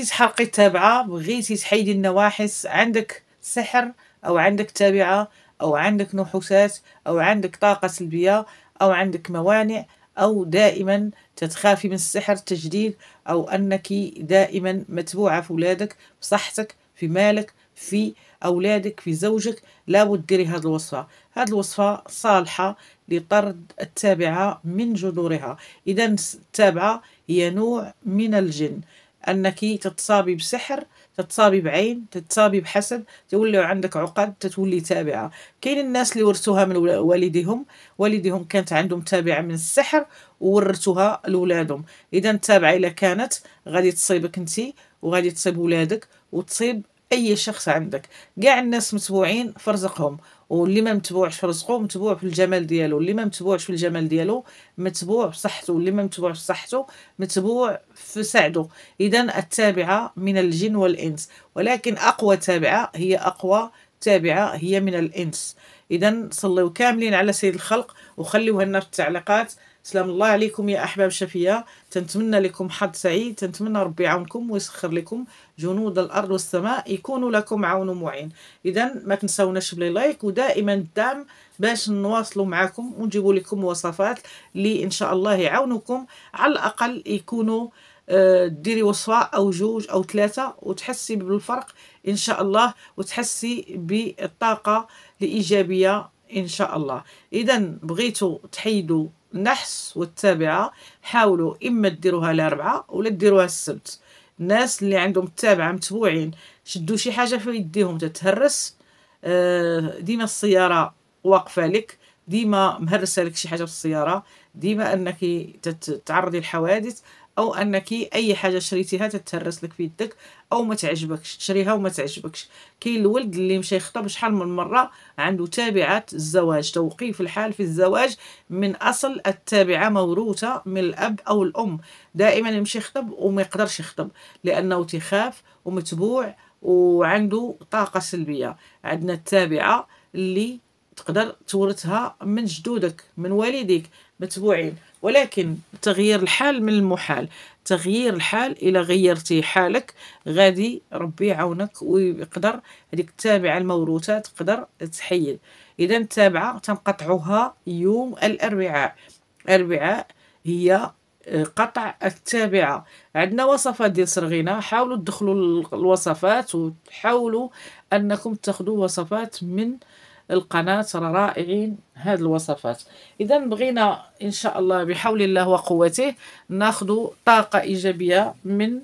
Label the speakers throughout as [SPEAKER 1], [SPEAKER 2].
[SPEAKER 1] بغيتي تحرقي التابعه بغيتي تحيدي النواحس عندك سحر او عندك تابعه او عندك نحوسات او عندك طاقه سلبيه او عندك موانع او دائما تتخافي من السحر التجديد او انك دائما متبوعه في ولادك بصحتك في مالك في اولادك في زوجك لابد ديري هذه الوصفه هذه الوصفه صالحه لطرد التابعه من جذورها اذا التابعه هي نوع من الجن أنك تتصابي بسحر تتصابي بعين تتصابي بحسد تولي عندك عقد تتولي تابعة كاين الناس اللي ورثوها من والديهم والديهم كانت عندهم تابعة من السحر وورثوها لولادهم إذا التابعة إلا كانت غادي تصيبك أنت وغادي تصيب ولادك وتصيب اي شخص عندك كاع الناس متبوعين فرزقهم واللي ما متبوعش في متبوع في الجمال ديالو اللي ما متبوعش في الجمال ديالو متبوع في صحته واللي ما متبوعش في صحته متبوع في سعده اذا التابعه من الجن والانس ولكن اقوى تابعه هي اقوى تابعه هي من الانس اذا صليو كاملين على سيد الخلق وخليوها لنا في التعليقات سلام الله عليكم يا احباب شفيه تنتمنى لكم حظ سعيد تنتمنى ربي يعاونكم ويسخر لكم جنود الارض والسماء يكونوا لكم عون معين اذا ما تنساوناش بلي لايك ودائما الدعم باش نواصلوا معكم ونجيبوا لكم وصفات اللي ان شاء الله يعاونكم على الاقل يكونوا آه، ديري وصفه او جوج او ثلاثه وتحسي بالفرق ان شاء الله وتحسي بالطاقه الايجابيه ان شاء الله اذا بغيتوا تحيدوا النحس والتابعة حاولوا إما ديروها الأربعة ولا ديروها السبت الناس اللي عندهم التابعة متبوعين شدوا شي حاجة في يديهم تتهرس آه، ديما السيارة واقفة لك ديما مهرسة لك شي حاجة في السيارة ديما أنك تتعرضي لحوادث او انك اي حاجه شريتيها تتهرس لك في يدك او ما تعجبكش تشريها وما تعجبكش كاين الولد اللي مشى يخطب شحال من مره عنده تابعات الزواج توقيف الحال في الزواج من اصل التابعه موروثه من الاب او الام دائما يمشي يخطب وما يقدرش يخطب لانه تخاف ومتبوع وعنده طاقه سلبيه عندنا التابعه اللي تقدر تورثها من جدودك من والديك متبوعين ولكن تغيير الحال من المحال تغيير الحال إلى غيرتي حالك غادي ربي يعاونك ويقدر هذيك التابعة الموروثة تقدر تحيد إذا التابعة تنقطعوها يوم الأربعاء الأربعاء هي آه، قطع التابعة عندنا وصفات ديال سرغينا حاولوا تدخلوا الوصفات وحاولوا أنكم تاخذوا وصفات من القناة ترى رائعين هذه الوصفات إذا بغينا إن شاء الله بحول الله وقوته ناخذ طاقة إيجابية من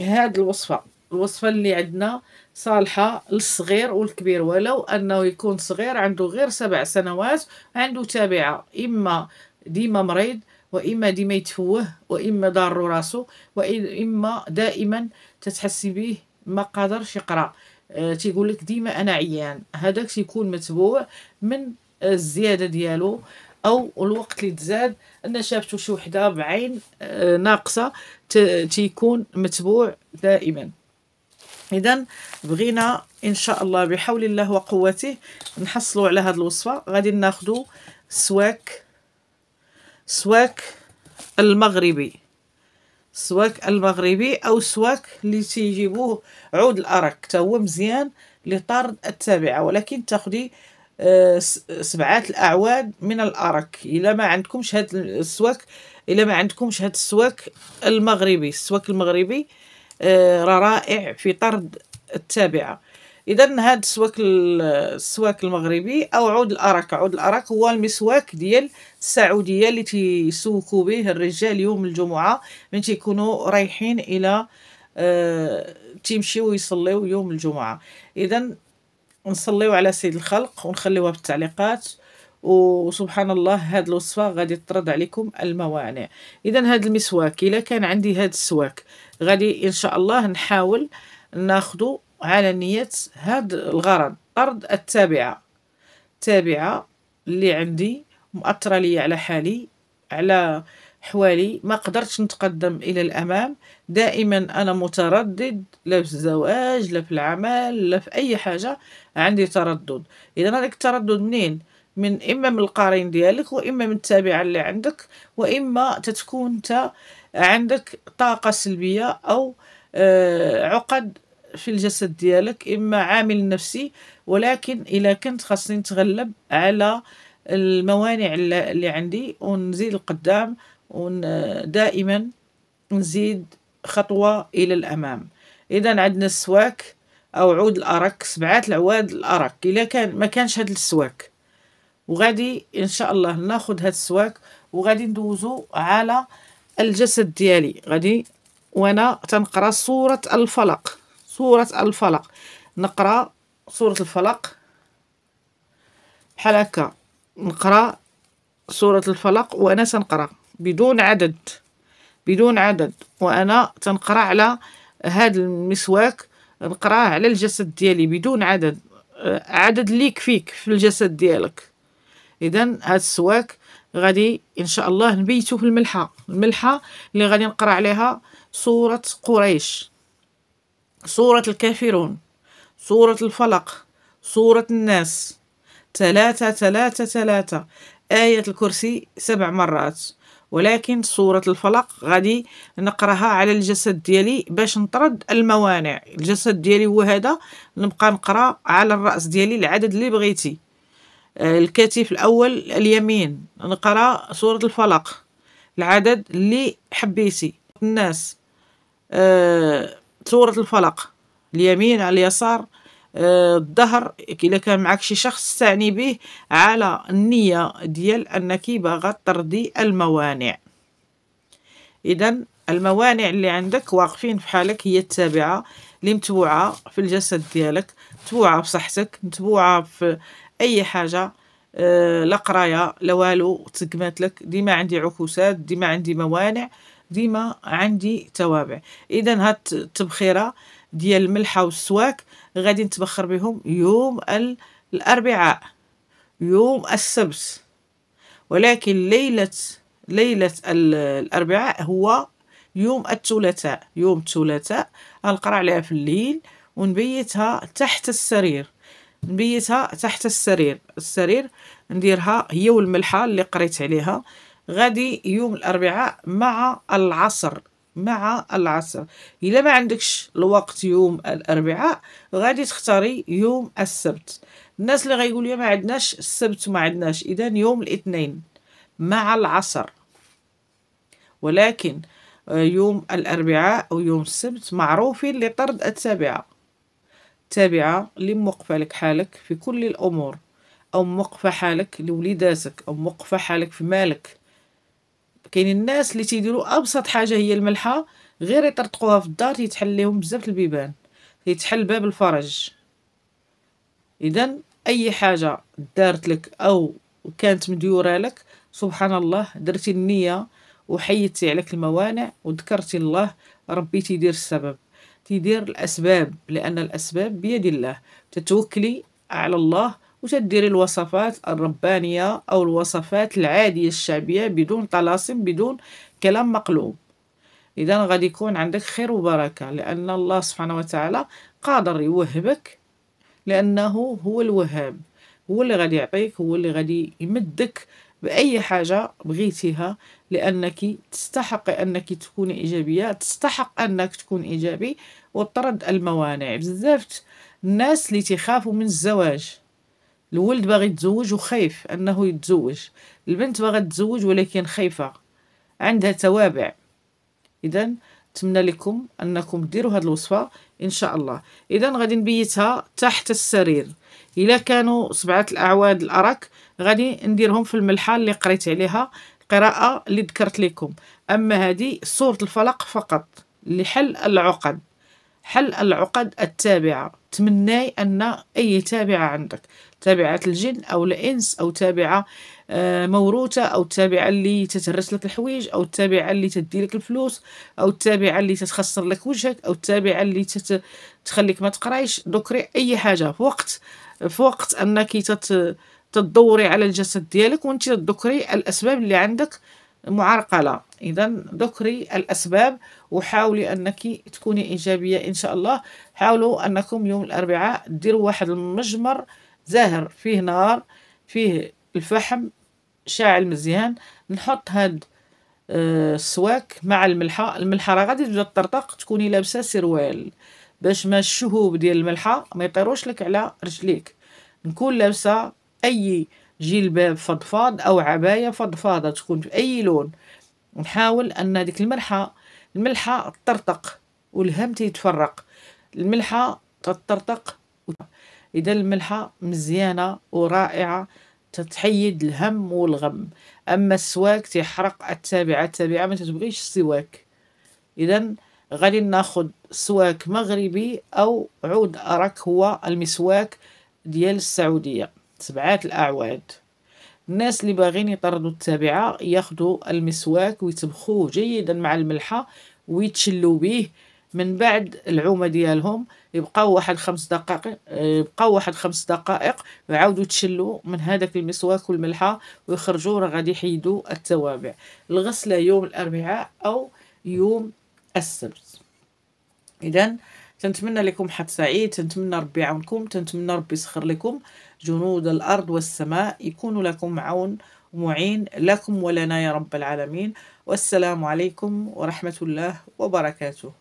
[SPEAKER 1] هذه الوصفة الوصفة اللي عندنا صالحة للصغير والكبير ولو أنه يكون صغير عنده غير سبع سنوات عنده تابعة إما ديما مريض واما ديما يتفوه واما ضار راسو واما دائما تتحسي به ما قادرش يقرا آه، تيقول لك ديما انا عيان هذاك تيكون متبوع من الزياده ديالو او الوقت اللي تزاد ان شافتو شي وحده بعين آه، ناقصه تيكون متبوع دائما اذا بغينا ان شاء الله بحول الله وقوته نحصلوا على هذه الوصفه غادي ناخذ سواك سواك المغربي السواك المغربي او السواك اللي تيجيبوه عود الارك حتى هو مزيان لطرد التابعه ولكن تاخدي آه، سبعات الاعواد من الارك الا ما عندكمش هاد السواك الا ما عندكمش هاد السواك المغربي السواك المغربي راه رائع في طرد التابعه اذا هذا السواك السواك المغربي او عود الارك عود الارك هو المسواك ديال السعوديه اللي تيسوكو به الرجال يوم الجمعه من تيكونوا رايحين الى أه تيمشيو يصليو يوم الجمعه اذا نصليو على سيد الخلق ونخليوها بالتعليقات وسبحان الله هاد الوصفه غادي تطرد عليكم الموانع اذا هاد المسواك الا كان عندي هاد السواك غادي ان شاء الله نحاول ناخدو على نية هاد الغرض طرد التابعة التابعة اللي عندي مؤثرة لي على حالي على حوالي ما قدرتش نتقدم الى الامام دائما انا متردد لا في الزواج لا في العمل لا في اي حاجه عندي تردد اذا هذاك التردد منين من اما من القارين ديالك واما من التابعه اللي عندك واما تتكون انت عندك طاقه سلبيه او آه، عقد في الجسد ديالك اما عامل نفسي ولكن الا كنت خاصني نتغلب على الموانع اللي عندي ونزيد القدام ودائما نزيد خطوه الى الامام اذا عندنا السواك او عود الارك سبعات العواد الارك الا كان ما كانش هاد السواك وغادي ان شاء الله ناخذ هاد السواك وغادي ندوزو على الجسد ديالي غادي وانا تنقرا سوره الفلق سورة الفلق نقرأ سورة الفلق بحال هكا نقرأ سورة الفلق وأنا سنقرأ بدون عدد بدون عدد وأنا تنقرأ على هاد المسواك نقرأه على الجسد ديالي بدون عدد أه، عدد ليك يكفيك في الجسد ديالك اذا هاد السواك غادي ان شاء الله نبيتو في الملحه الملحه اللي غادي نقرا عليها سوره قريش سورة الكافرون سورة الفلق سورة الناس ثلاثة ثلاثة ثلاثة آية الكرسي سبع مرات ولكن سورة الفلق غادي نقراها على الجسد ديالي باش نطرد الموانع الجسد ديالي هو هذا نبقى نقرا على الرأس ديالي العدد اللي بغيتي آه، الكتف الأول اليمين نقرا سورة الفلق العدد اللي حبيتي الناس أه صورة الفلق اليمين على اليسار آه الظهر الا كان معك شي شخص تعني به على النيه ديال انك باغا ترضي الموانع اذا الموانع اللي عندك واقفين في حالك هي التابعه اللي متبوعه في الجسد ديالك متبوعه في صحتك متبوعه في اي حاجه آه لا قرايه لا والو تكمات لك ديما عندي عكوسات ديما عندي موانع ديما عندي توابع اذا هاد التبخيره ديال الملحه والسواك غادي نتبخر بهم يوم الاربعاء يوم السبت ولكن ليله ليله الاربعاء هو يوم الثلاثاء يوم الثلاثاء غنقرا عليها في الليل ونبيتها تحت السرير نبيتها تحت السرير السرير نديرها هي والملحه اللي قريت عليها غادي يوم الاربعاء مع العصر مع العصر الا ما عندكش الوقت يوم الاربعاء غادي تختاري يوم السبت الناس اللي لي ما عندناش السبت ما عندناش اذا يوم الاثنين مع العصر ولكن آه، يوم الاربعاء او يوم السبت معروفين لطرد التابعه تابعه اللي لك حالك في كل الامور او موقفه حالك لوليداتك او موقفه حالك في مالك كاينين الناس اللي تيديروا ابسط حاجه هي الملحه غير يطرطقوها في الدار تيتحل لهم بزاف البيبان تيتحل باب الفرج اذا اي حاجه دارت لك او كانت مديوره لك سبحان الله درتي النيه وحيدتي عليك الموانع وذكرتي الله ربي تيدير السبب تيدير الاسباب لان الاسباب بيد الله تتوكلي على الله وتديري الوصفات الربانية أو الوصفات العادية الشعبية بدون طلاسم بدون كلام مقلوب إذا غادي يكون عندك خير وبركة لأن الله سبحانه وتعالى قادر يوهبك لأنه هو الوهاب هو اللي غادي يعطيك هو اللي غادي يمدك بأي حاجة بغيتيها لأنك تستحق أنك تكون إيجابية تستحق أنك تكون إيجابي وطرد الموانع بزاف الناس اللي تخافوا من الزواج الولد باغي يتزوج وخايف انه يتزوج البنت باغا تتزوج ولكن خايفه عندها توابع اذا نتمنى لكم انكم ديروا هذه الوصفه ان شاء الله اذا غادي نبيتها تحت السرير الا كانوا سبعه الاعواد الارك غادي نديرهم في الملحه اللي قريت عليها القراءه اللي ذكرت لكم اما هذه سوره الفلق فقط لحل العقد حل العقد التابعه تمناي ان اي تابعه عندك تابعة الجن أو الإنس أو تابعة آه، موروثة أو تابعة اللي تترس لك الحويج أو تابعة اللي تدي لك الفلوس أو تابعة اللي تتخسر لك وجهك أو تابعة اللي تت... تخليك ما تقرايش ذكري أي حاجة في وقت في وقت أنك تت... تدوري على الجسد ديالك وانت تذكري الأسباب اللي عندك معرقلة إذا ذكري الأسباب وحاولي أنك تكوني إيجابية إن شاء الله حاولوا أنكم يوم الأربعاء ديروا واحد المجمر زاهر فيه نار فيه الفحم شاعل مزيان نحط هاد آه، السواك مع الملحه الملحه راه غادي تبدا تطرطق تكوني لابسه سروال باش ما الشهوب ديال الملحه ما يطيروش لك على رجليك نكون لابسه اي جلباب فضفاض او عبايه فضفاضه تكون في اي لون نحاول ان ديك الملحه الملحه تطرطق والهم تيتفرق الملحه تطرطق اذا الملحه مزيانه ورائعه تتحيد الهم والغم اما السواك تيحرق التابعه التابعه ما تتبغيش السواك اذا غادي ناخذ سواك مغربي او عود ارك هو المسواك ديال السعوديه سبعات الاعواد الناس اللي باغين يطردوا التابعه ياخذوا المسواك ويتبخوه جيدا مع الملحه ويتشلوا به من بعد العومه ديالهم يبقاو واحد خمس دقائق يبقاو واحد خمس دقائق ويعاودوا تشلوا من هذاك المسواك والملحه ويخرجوا راه غادي يحيدوا التوابع الغسله يوم الاربعاء او يوم السبت اذا تنتمنى لكم حد سعيد تنتمنى ربي يعاونكم تنتمنى ربي يسخر لكم جنود الارض والسماء يكون لكم عون معين لكم ولنا يا رب العالمين والسلام عليكم ورحمه الله وبركاته